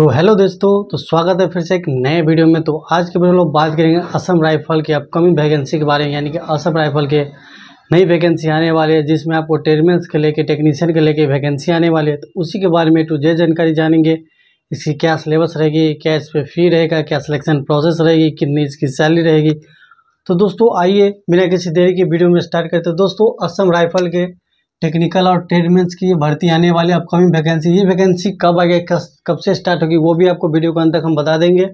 तो हेलो दोस्तों तो स्वागत है फिर से एक नए वीडियो में तो आज के वीडियो में लोग बात करेंगे असम राइफल की अपकमिंग वैकेंसी के बारे में यानी कि असम राइफल के नई वैकेंसी आने वाली है जिसमें आपको टेरमेंस के लेके टेक्नीशियन के लेके वैकेंसी आने वाली है तो उसी के बारे में टू जे जानकारी जानेंगे इसकी क्या सिलेबस रहेगी क्या इस पर फी रहेगा क्या सिलेक्शन प्रोसेस रहेगी कितनी इसकी सैलरी रहेगी तो दोस्तों आइए बिना किसी देरी की वीडियो में स्टार्ट करते दोस्तों असम राइफल के टेक्निकल और ट्रेडमेंट्स की भर्ती आने वाली अपकमिंग वैकेंसी ये वैकेंसी कब आ गया कब से स्टार्ट होगी वो भी आपको वीडियो के अंत तक हम बता देंगे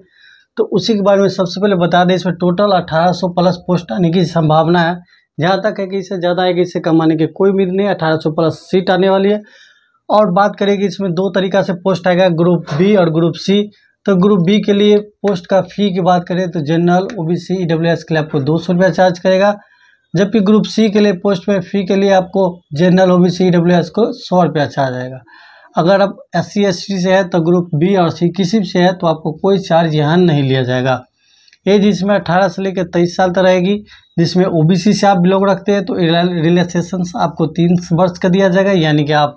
तो उसी के बारे में सबसे पहले बता दें इसमें टोटल 1800 प्लस पोस्ट आने की संभावना है जहाँ तक है कि इससे ज़्यादा आएगी इससे कम आने की कोई उम्मीद नहीं अठारह प्लस सीट आने वाली है और बात करेगी इसमें दो तरीका से पोस्ट आएगा ग्रुप बी और ग्रुप सी तो ग्रुप बी के लिए पोस्ट का फ़ी की बात करें तो जनरल ओ बी सी ई के लिए आपको दो सौ रुपया चार्ज करेगा जबकि ग्रुप सी के लिए पोस्ट में फ़ी के लिए आपको general O B C W S को सौ रुपया चार्ज अच्छा आएगा अगर आप एस सी एस सी से है तो ग्रुप बी और सी किसी से है तो आपको कोई चार्ज यहाँ नहीं लिया जाएगा एज इसमें अठारह से लेकर तेईस साल तक रहेगी जिसमें ओ बी सी से आप बिलोंग रखते हैं तो रिलैक्सेशन आपको तीन वर्ष का दिया जाएगा यानी कि आप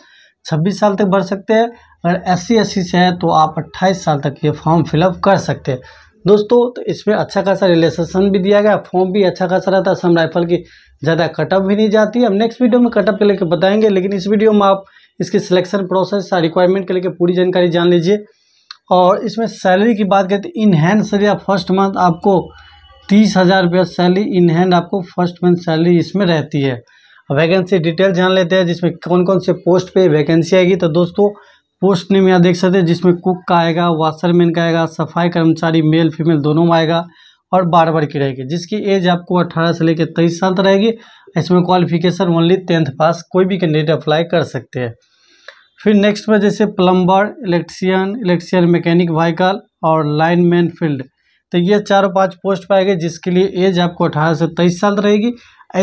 छब्बीस साल तक भर सकते हैं अगर एस सी एस सी से है तो आप अट्ठाईस साल तक ये फॉर्म फिलअप कर सकते हैं दोस्तों तो इसमें अच्छा खासा रिलेशन भी दिया गया फॉर्म भी अच्छा खासा रहता है सम राइफल की ज़्यादा कटअप भी नहीं जाती हम नेक्स्ट वीडियो में कटअप के लेके बताएंगे लेकिन इस वीडियो में आप इसकी सिलेक्शन प्रोसेस रिक्वायरमेंट के लेके पूरी जानकारी जान लीजिए और इसमें सैलरी की बात करें तो in hand salary first month आपको तीस हज़ार रुपया सैलरी इन हैंड आपको फर्स्ट मंथ सैलरी इसमें रहती है वैकेंसी डिटेल जान लेते हैं जिसमें कौन कौन से पोस्ट पे वैकेंसी आएगी तो दोस्तों पोस्ट नेम यहाँ देख सकते हैं जिसमें कुक का आएगा वाशरमैन का आएगा सफाई कर्मचारी मेल फीमेल दोनों में आएगा और बार बार की रहेगी जिसकी एज आपको अट्ठारह से लेकर तेईस साल तक रहेगी इसमें क्वालिफिकेशन ओनली टेंथ पास कोई भी कैंडिडेट अप्लाई कर सकते हैं फिर नेक्स्ट में जैसे plumber electrician electrician mechanic vehicle और लाइनमैन फील्ड तो ये चार पाँच पोस्ट पाएगी जिसके लिए एज आपको अठारह से तेईस साल रहेगी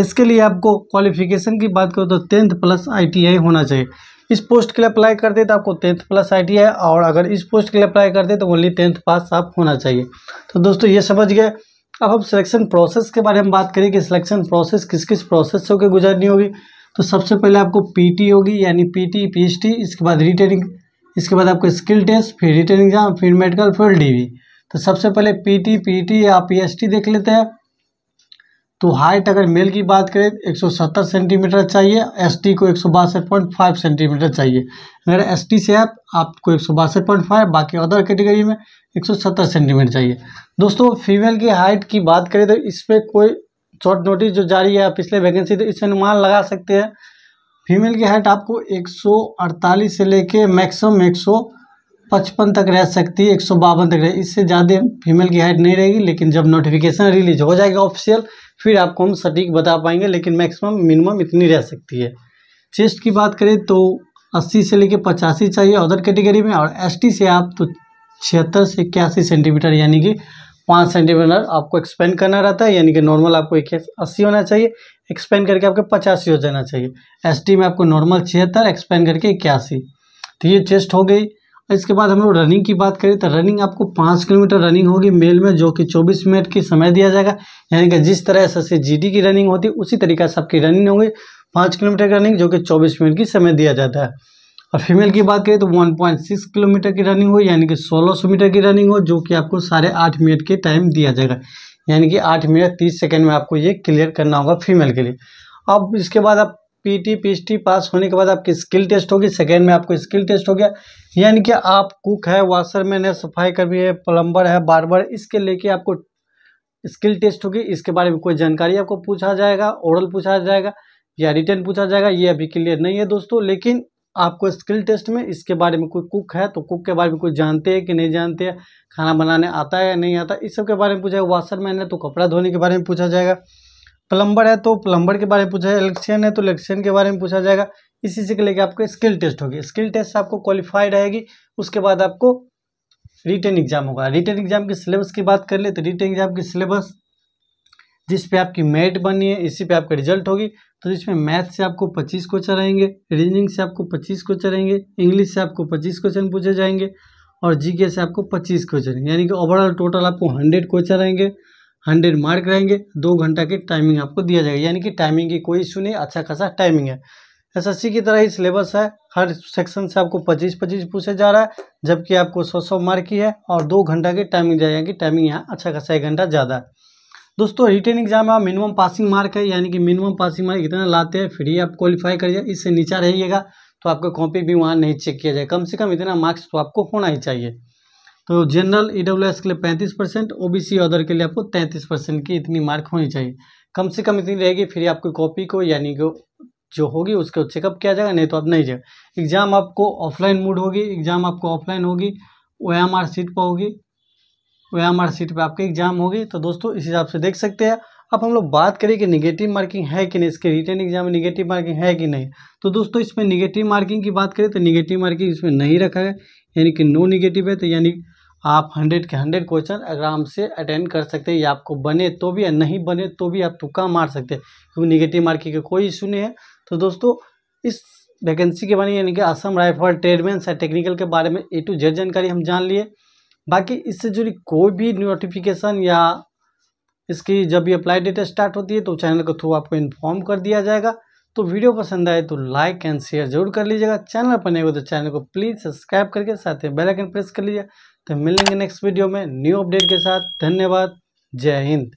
इसके लिए आपको क्वालिफिकेशन की बात करो तो टेंथ प्लस आई होना चाहिए इस पोस्ट के लिए अप्लाई करते तो आपको टेंथ प्लस आई है और अगर इस पोस्ट के लिए अप्लाई करते तो ओनली टेंथ पास आप होना चाहिए तो दोस्तों ये समझ गए अब हम सिलेक्शन प्रोसेस के बारे में बात करें कि सिलेक्शन प्रोसेस किस किस प्रोसेस से होकर गुजरनी होगी तो सबसे पहले आपको पीटी होगी यानी पीटी पीएचटी इसके बाद रिटर्निंग इसके बाद आपको स्किल टेस्ट फिर रिटर्निंग एग्जाम फिर मेडिकल फिर डीवी तो सबसे पहले पीटी पीटी या पीएचटी देख लेते हैं तो हाइट अगर मेल की बात करें एक सौ सत्तर सेंटीमीटर चाहिए एस को एक सौ बासठ पॉइंट फाइव सेंटीमीटर चाहिए अगर एस से आप आपको एक सौ बासठ पॉइंट फाइव बाकी अदर कैटेगरी में एक सौ सत्तर सेंटीमीटर चाहिए दोस्तों फीमेल की हाइट की बात करें तो इस पर कोई शॉर्ट नोटिस जो जारी है पिछले वैकेंसी तो इससे अनुमान लगा सकते हैं फीमेल की हाइट आपको एक सौ अड़तालीस से लेके मैक्सिमम एक सौ पचपन तक रह सकती है एक सौ बावन तक रह इससे ज़्यादा फीमेल की हाइट नहीं रहेगी लेकिन जब नोटिफिकेशन रिलीज हो जाएगा ऑफिशियल फिर आपको हम सटीक बता पाएंगे लेकिन मैक्सिमम मिनिमम इतनी रह सकती है चेस्ट की बात करें तो अस्सी से लेके पचासी चाहिए अदर कैटेगरी में और एसटी से आप तो छिहत्तर से इक्यासी सेंटीमीटर यानी कि पाँच सेंटीमीटर आपको एक्सपेंड करना रहता है यानी कि नॉर्मल आपको एक अस्सी होना चाहिए एक्सपेंड करके आपके पचासी हो जाना चाहिए एसटी में आपको नॉर्मल छिहत्तर एक्सपेंड करके इक्यासी तो ये चेस्ट हो गई इसके बाद हम लोग रनिंग की बात करें तो रनिंग आपको पाँच किलोमीटर रनिंग होगी मेल में जो कि चौबीस मिनट की समय दिया जाएगा यानी कि जिस तरह एस एस की रनिंग होती है उसी तरीके से आपकी रनिंग होगी पाँच किलोमीटर की रनिंग जो कि चौबीस मिनट की समय दिया जाता है और फीमेल की बात करें तो वन पॉइंट सिक्स किलोमीटर की रनिंग हो यानी कि सोलह सौ मीटर की रनिंग हो जो कि आपको साढ़े आठ मिनट के टाइम दिया जाएगा यानी कि आठ मिनट तीस सेकेंड में आपको ये क्लियर करना होगा फीमेल के लिए अब इसके बाद आप पीटी पीएचटी पास होने के बाद आपकी स्किल टेस्ट होगी सेकेंड में आपको स्किल टेस्ट हो गया यानी कि आप कुक है वाशरमैन है सफाई कर्मी है प्लम्बर है बार इसके लेके आपको स्किल टेस्ट होगी इसके बारे में कोई जानकारी आपको पूछा जाएगा ओरल पूछा जाएगा या रिटर्न पूछा जाएगा ये अभी क्लियर नहीं है दोस्तों लेकिन आपको स्किल टेस्ट में इसके बारे में कोई कुक है तो कुक के बारे में कोई जानते हैं कि नहीं जानते हैं खाना बनाने आता है या नहीं आता इस सब के बारे में पूछा जाएगा वाशरमैन है तो कपड़ा धोने के बारे में पूछा जाएगा प्लम्बर है तो प्लम्बर के बारे में पूछा जाएगा इलेक्ट्रिशियन है तो इलेक्ट्रिशियन के बारे में पूछा जाएगा इसी से लेकर आपको स्किल टेस्ट होगी स्किल टेस्ट आपको क्वालिफाई रहेगी उसके बाद आपको रिटर्न एग्जाम होगा रिटर्न एग्जाम के सिलेबस की बात कर ले तो रिटर्न एग्जाम की सिलेबस जिस पे आपकी मेट बनी है इसी पे आपका रिजल्ट होगी तो जिसमें मैथ से आपको 25 क्वेश्चन रहेंगे रीजनिंग से आपको 25 क्वेश्चन रहेंगे इंग्लिश से आपको 25 क्वेश्चन पूछे जाएंगे और जीके से आपको 25 क्वेश्चन यानी कि ओवरऑल टोटल आपको 100 क्वेश्चन रहेंगे हंड्रेड मार्क रहेंगे दो घंटा की टाइमिंग आपको दिया जाएगा यानी कि टाइमिंग की कोई इशू नहीं अच्छा खासा टाइमिंग है एसएससी की तरह ही सिलेबस है हर सेक्शन से आपको पच्चीस पच्चीस पूछे जा रहा है जबकि आपको सौ सौ मार्क की है और दो घंटा की टाइमिंग कि टाइमिंग यहाँ अच्छा खासा एक घंटा ज़्यादा है दोस्तों रिटर्न एग्जाम में मिनिमम पासिंग मार्क है यानी कि मिनिमम पासिंग मार्क इतना लाते हैं फिर ही आप क्वालिफाई करिए इससे नीचा रहिएगा तो आपका कॉपी भी वहाँ नहीं चेक किया जाए कम से कम इतना मार्क्स तो आपको होना ही चाहिए तो जनरल ई के लिए पैंतीस परसेंट ओ अदर के लिए आपको तैंतीस परसेंट की इतनी मार्क होनी चाहिए कम से कम इतनी रहेगी फिर आपकी कॉपी को यानी कि जो होगी उसको चेकअप किया जाएगा नहीं तो आप नहीं जाएगा एग्ज़ाम आपको ऑफलाइन मूड होगी एग्ज़ाम आपको ऑफलाइन होगी ओ एम आर सीट पर होगी ओ एम आर सीट पर आपकी एग्ज़ाम होगी तो दोस्तों इस हिसाब से देख सकते हैं अब हम लोग बात करें कि निगेटिव मार्किंग है कि नहीं इसके रिटर्न एग्जाम में निगेटिव मार्किंग है कि नहीं तो दोस्तों इसमें निगेटिव मार्किंग की बात करें तो निगेटिव मार्किंग इसमें नहीं रखा है यानी कि नो निगेटिव है तो यानी आप हंड्रेड के हंड्रेड क्वेश्चन आराम से अटेंड कर सकते हैं या आपको बने तो भी या नहीं बने तो भी आप तुक्का मार सकते हैं क्योंकि निगेटिव मार्किंग का कोई इशू नहीं है तो दोस्तों इस वैकेंसी के बारे में यानी कि असम राइफल ट्रेडमैन या टेक्निकल के बारे में ए टू जेड जानकारी हम जान लिए बाकी इससे जुड़ी कोई भी नोटिफिकेशन या इसकी जब भी अप्लाई डेट स्टार्ट होती है तो चैनल के थ्रू आपको इन्फॉर्म कर दिया जाएगा तो वीडियो पसंद आए तो लाइक एंड शेयर जरूर कर लीजिएगा चैनल पर नए हो तो चैनल को प्लीज़ सब्सक्राइब करके साथ में बेल आइकन प्रेस कर लीजिए तो मिलेंगे नेक्स्ट वीडियो में न्यू अपडेट के साथ धन्यवाद जय हिंद